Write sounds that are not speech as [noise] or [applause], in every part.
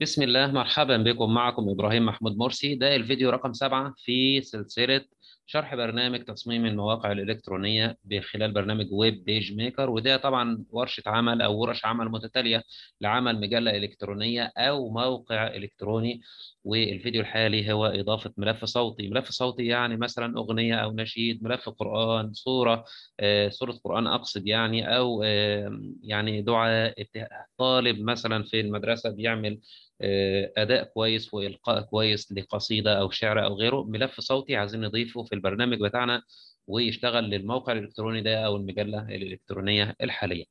بسم الله مرحبا بكم معكم ابراهيم محمود مرسي ده الفيديو رقم سبعة في سلسلة شرح برنامج تصميم المواقع الالكترونية خلال برنامج ويب بيج ميكر وده طبعا ورشة عمل او ورش عمل متتالية لعمل مجلة الكترونية او موقع الكتروني والفيديو الحالي هو اضافة ملف صوتي ملف صوتي يعني مثلا اغنية او نشيد ملف قرآن صورة صورة آه، قرآن اقصد يعني او يعني دعاء طالب مثلا في المدرسة بيعمل آه، اداء كويس والقاء كويس لقصيده او شعر او غيره ملف صوتي عايزين نضيفه في البرنامج بتاعنا ويشتغل للموقع الالكتروني ده او المجله الالكترونيه الحاليه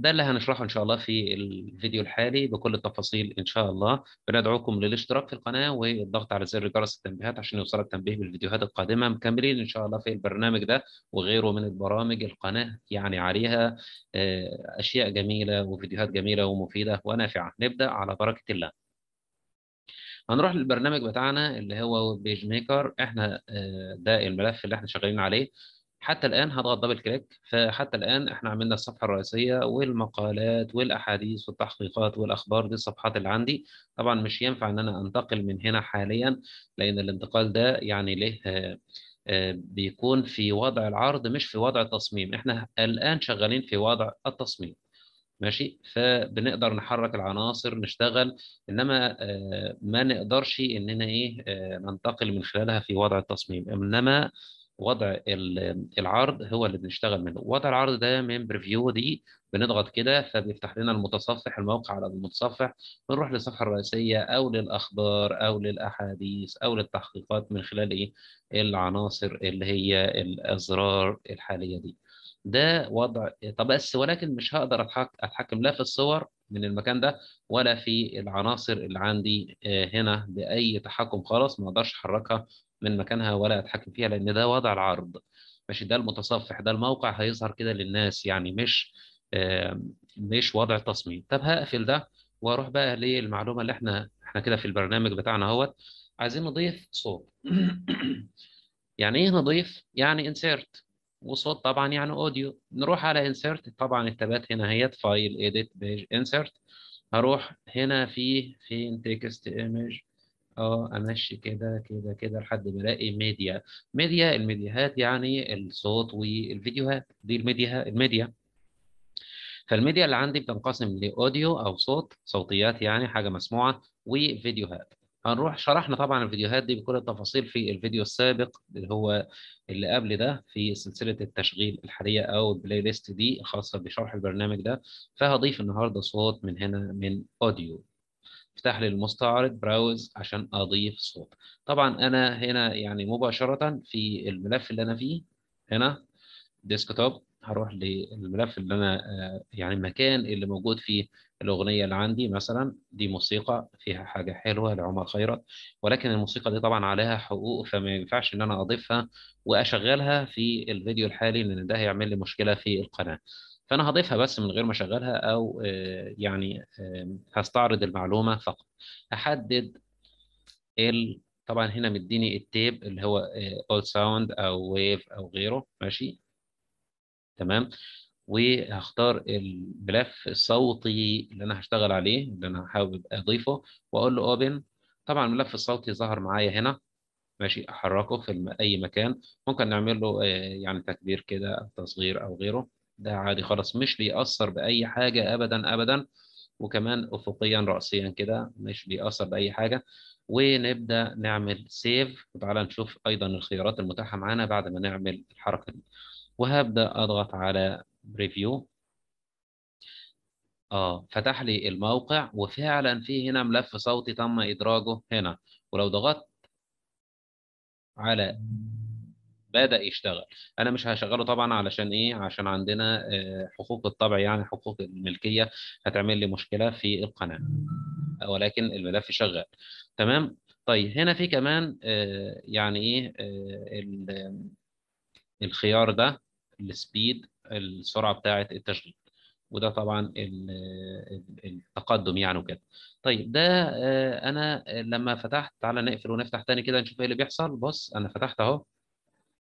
ده اللي هنشرحه ان شاء الله في الفيديو الحالي بكل التفاصيل ان شاء الله بندعوكم للاشتراك في القناه والضغط على زر جرس التنبيهات عشان يوصلك تنبيه بالفيديوهات القادمه مكملين ان شاء الله في البرنامج ده وغيره من البرامج القناه يعني عليها آه، اشياء جميله وفيديوهات جميله ومفيده ونافعه نبدا على بركه الله هنروح للبرنامج بتاعنا اللي هو بيج ميكر احنا آه، ده الملف اللي احنا شغالين عليه حتى الان هضغط دبل كليك فحتى الان احنا عملنا الصفحه الرئيسيه والمقالات والاحاديث والتحقيقات والاخبار دي الصفحات اللي عندي طبعا مش ينفع ان انا انتقل من هنا حاليا لان الانتقال ده يعني له آه، بيكون في وضع العرض مش في وضع التصميم احنا الان شغالين في وضع التصميم ماشي فبنقدر نحرك العناصر نشتغل انما آه، ما نقدرش اننا ايه آه، ننتقل من خلالها في وضع التصميم انما وضع العرض هو اللي بنشتغل منه وضع العرض ده من بريفيو دي بنضغط كده فبيفتح لنا المتصفح الموقع على المتصفح بنروح للصفحه الرئيسيه او للاخبار او للاحاديث او للتحقيقات من خلال ايه العناصر اللي هي الازرار الحاليه دي ده وضع طب بس ولكن مش هقدر اتحكم لا في الصور من المكان ده ولا في العناصر اللي عندي آه، هنا باي تحكم خالص ما اقدرش احركها من مكانها ولا اتحكم فيها لان ده وضع العرض ماشي ده المتصفح ده الموقع هيظهر كده للناس يعني مش مش وضع تصميم طب هقفل ده واروح بقى للمعلومه اللي احنا احنا كده في البرنامج بتاعنا اهوت عايزين نضيف صوت [coughs] يعني ايه نضيف يعني انسيرت وصوت طبعا يعني اوديو نروح على انسيرت طبعا التبات هنا هي فايل اديت بيج انسيرت هروح هنا في فين تكست ايمج اه امشي كده كده كده لحد ما الاقي ميديا ميديا الميديهات يعني الصوت والفيديوهات دي الميديا الميديا فالميديا اللي عندي بتنقسم لاوديو او صوت صوتيات يعني حاجه مسموعه وفيديوهات هنروح شرحنا طبعا الفيديوهات دي بكل التفاصيل في الفيديو السابق اللي هو اللي قبل ده في سلسله التشغيل الحاليه او البلاي ليست دي الخاصه بشرح البرنامج ده فهضيف النهارده صوت من هنا من اوديو افتح لي المستعرض براوز عشان اضيف صوت طبعا انا هنا يعني مباشره في الملف اللي انا فيه هنا ديسكتوب هروح للملف اللي انا آه، يعني المكان اللي موجود فيه الاغنيه اللي عندي مثلا دي موسيقى فيها حاجه حلوه لعمر خيرت ولكن الموسيقى دي طبعا عليها حقوق فما ينفعش ان انا اضيفها واشغلها في الفيديو الحالي لان ده هيعمل لي مشكله في القناه فانا هضيفها بس من غير ما اشغلها او آه، يعني آه، هستعرض المعلومه فقط احدد ال طبعا هنا مديني التيب اللي هو اول آه، ساوند او ويف او غيره ماشي تمام وهختار الملف الصوتي اللي انا هشتغل عليه اللي انا حابب اضيفه واقول له اوبن طبعا الملف الصوتي ظهر معايا هنا ماشي احركه في اي مكان ممكن نعمل له يعني تكبير كده او تصغير او غيره ده عادي خالص مش بيأثر بأي حاجة أبدا أبدا وكمان أفقيا رأسيا كده مش بيأثر بأي حاجة ونبدأ نعمل سيف وتعالى نشوف أيضا الخيارات المتاحة معانا بعد ما نعمل الحركة دي وهبدأ أضغط على بريفيو اه فتح لي الموقع وفعلا في هنا ملف صوتي تم إدراجه هنا ولو ضغطت على بدا يشتغل انا مش هشغله طبعا علشان ايه عشان عندنا آه، حقوق الطبع يعني حقوق الملكيه هتعمل لي مشكله في القناه ولكن الملف شغال تمام طيب هنا في كمان آه، يعني ايه آه، الخيار ده السبيد السرعه بتاعه التشغيل وده طبعا التقدم يعني وكده طيب ده انا لما فتحت تعالى نقفل ونفتح تاني كده نشوف ايه اللي بيحصل بص انا فتحت اهو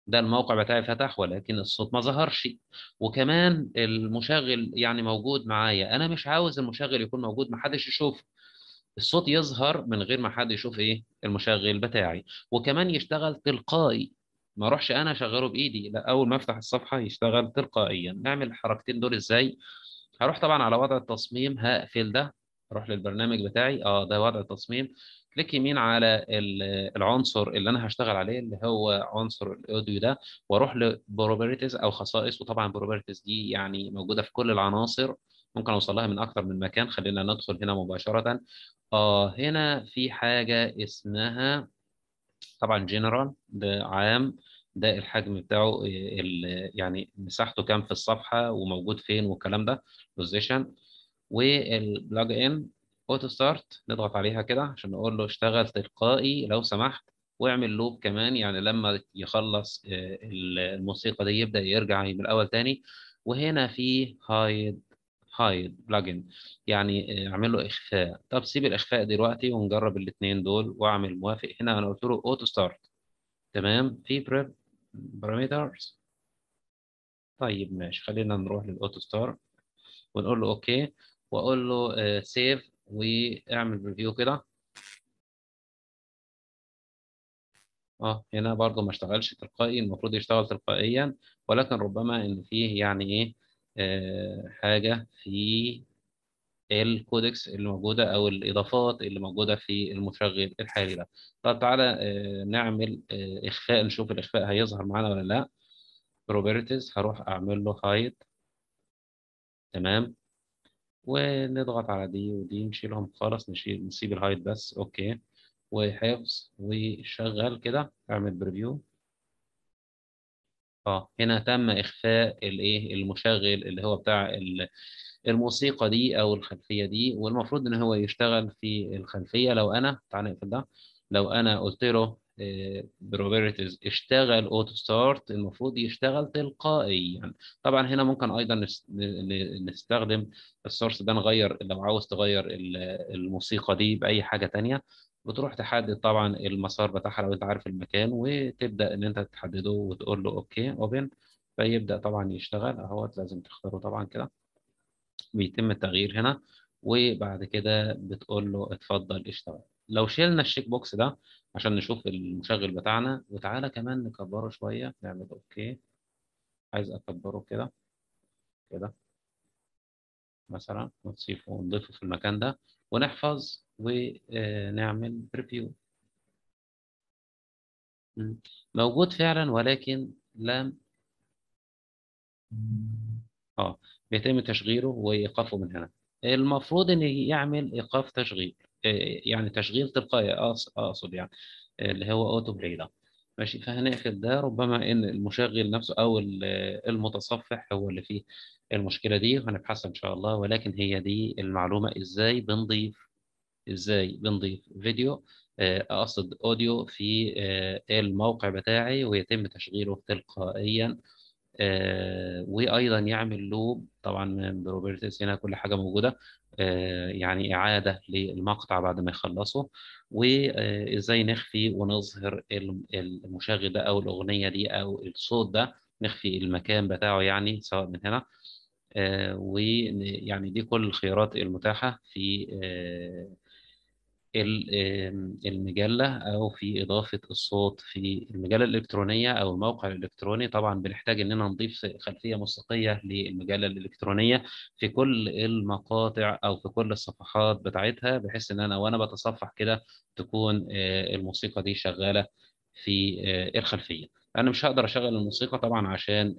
ده الموقع بتاعي فتح ولكن الصوت ما ظهرش وكمان المشغل يعني موجود معايا انا مش عاوز المشغل يكون موجود ما حدش يشوفه الصوت يظهر من غير ما حد يشوف ايه المشغل بتاعي وكمان يشتغل تلقائي ما اروحش انا اشغله بايدي لا اول ما افتح الصفحه يشتغل تلقائيا نعمل الحركتين دول ازاي هروح طبعا على وضع التصميم هقفل ده اروح للبرنامج بتاعي اه ده وضع التصميم كليك يمين على العنصر اللي انا هشتغل عليه اللي هو عنصر الاوديو ده واروح لبروبرتيز او خصائص وطبعا بروبرتيز دي يعني موجوده في كل العناصر ممكن اوصل لها من اكثر من مكان خلينا ندخل هنا مباشره اه هنا في حاجه اسمها طبعا جنرال ده عام ده الحجم بتاعه يعني مساحته كام في الصفحه وموجود فين والكلام ده بوزيشن والبلاج ان اوتو ستارت نضغط عليها كده عشان نقول له اشتغل تلقائي لو سمحت واعمل لوب كمان يعني لما يخلص آه، الموسيقى دي يبدا يرجع من الاول تاني وهنا في هايد هايد بلجن يعني آه، اعمل له اخفاء طب سيب الاخفاء دلوقتي ونجرب الاثنين دول واعمل موافق هنا انا قلت له اوتو ستارت تمام في بريب باراميترز طيب ماشي خلينا نروح للاوتو ستارت ونقول له اوكي واقول له سيف آه، واعمل ريفيو كده اه هنا برضو ما اشتغلش تلقائي المفروض يشتغل تلقائيا ولكن ربما ان فيه يعني ايه آه حاجه في الكودكس اللي موجوده او الاضافات اللي موجوده في المشغل الحالي ده طب تعالى آه نعمل آه اخفاء نشوف الاخفاء هيظهر معانا ولا لا بروبرتيز هروح اعمل له هايد تمام ونضغط على دي ودي نشيلهم خالص نشيل نسيب الهايد بس اوكي وحفظ وشغل كده اعمل بريفيو اه هنا تم اخفاء الايه المشغل اللي هو بتاع الموسيقى دي او الخلفيه دي والمفروض ان هو يشتغل في الخلفيه لو انا تعال نقفل ده لو انا قلت له بروبرتيز آه، اشتغل اوتو ستارت المفروض يشتغل تلقائيا يعني طبعا هنا ممكن ايضا نستخدم السورس ده نغير لو عاوز تغير الموسيقى دي باي حاجه ثانيه بتروح تحدد طبعا المسار بتاعها لو انت عارف المكان وتبدا ان انت تحدده وتقول له اوكي اوبن فيبدا طبعا يشتغل اهوت لازم تختاره طبعا كده بيتم التغيير هنا وبعد كده بتقول له اتفضل اشتغل لو شلنا الشيك بوكس ده عشان نشوف المشغل بتاعنا وتعالى كمان نكبره شويه نعمل اوكي عايز اكبره كده كده مثلا ونضيفه ونضيفه في المكان ده ونحفظ ونعمل آه، بريفيو موجود فعلا ولكن لم اه بيتم تشغيله وايقافه من هنا المفروض ان يعمل ايقاف تشغيل آه، يعني تشغيل تلقائي اقصد آه، آه، يعني اللي هو اوتو بلاي ده ماشي فهنقفل ده ربما ان المشغل نفسه او المتصفح هو اللي فيه المشكله دي وهنبحثها ان شاء الله ولكن هي دي المعلومه ازاي بنضيف ازاي بنضيف فيديو اقصد اوديو في الموقع بتاعي ويتم تشغيله تلقائيا آه، وايضا يعمل له طبعا بروبرتس هنا كل حاجه موجوده آه، يعني اعاده للمقطع بعد ما يخلصه وازاي نخفي ونظهر المشغل ده او الاغنيه دي او الصوت ده نخفي المكان بتاعه يعني سواء من هنا آه، ويعني دي كل الخيارات المتاحه في المجلة أو في إضافة الصوت في المجلة الإلكترونية أو الموقع الإلكتروني طبعا بنحتاج إننا نضيف خلفية موسيقية للمجلة الإلكترونية في كل المقاطع أو في كل الصفحات بتاعتها بحيث إن أنا وأنا بتصفح كده تكون آه، الموسيقى دي شغالة في آه، الخلفية أنا مش هقدر أشغل الموسيقى طبعا عشان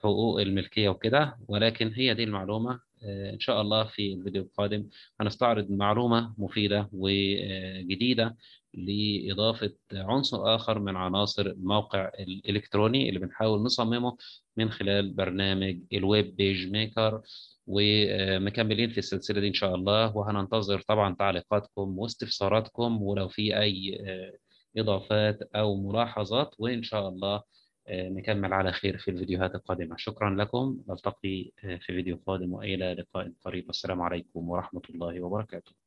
حقوق الملكية وكده ولكن هي دي المعلومة ان شاء الله في الفيديو القادم هنستعرض معلومه مفيده وجديده لاضافه عنصر اخر من عناصر الموقع الالكتروني اللي بنحاول نصممه من خلال برنامج الويب بيج ميكر ومكملين في السلسله دي ان شاء الله وهننتظر طبعا تعليقاتكم واستفساراتكم ولو في اي اضافات او ملاحظات وان شاء الله آه، نكمل على خير في الفيديوهات القادمة شكرا لكم نلتقي آه، في فيديو قادم وإلى لقاء قريب والسلام عليكم ورحمة الله وبركاته